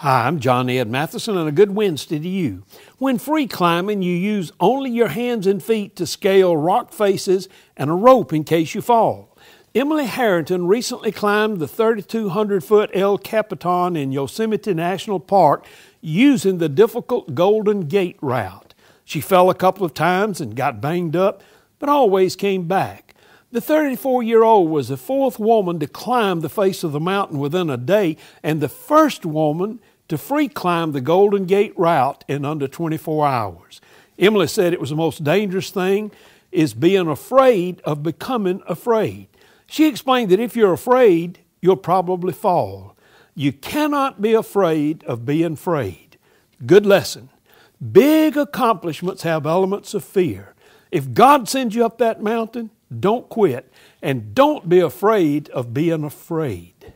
Hi, I'm John Ed Matheson, and a good Wednesday to you. When free climbing, you use only your hands and feet to scale rock faces and a rope in case you fall. Emily Harrington recently climbed the 3,200 foot El Capitan in Yosemite National Park using the difficult Golden Gate route. She fell a couple of times and got banged up, but always came back. The 34 year old was the fourth woman to climb the face of the mountain within a day and the first woman to free climb the Golden Gate route in under 24 hours. Emily said it was the most dangerous thing is being afraid of becoming afraid. She explained that if you're afraid, you'll probably fall. You cannot be afraid of being afraid. Good lesson. Big accomplishments have elements of fear. If God sends you up that mountain, don't quit and don't be afraid of being afraid.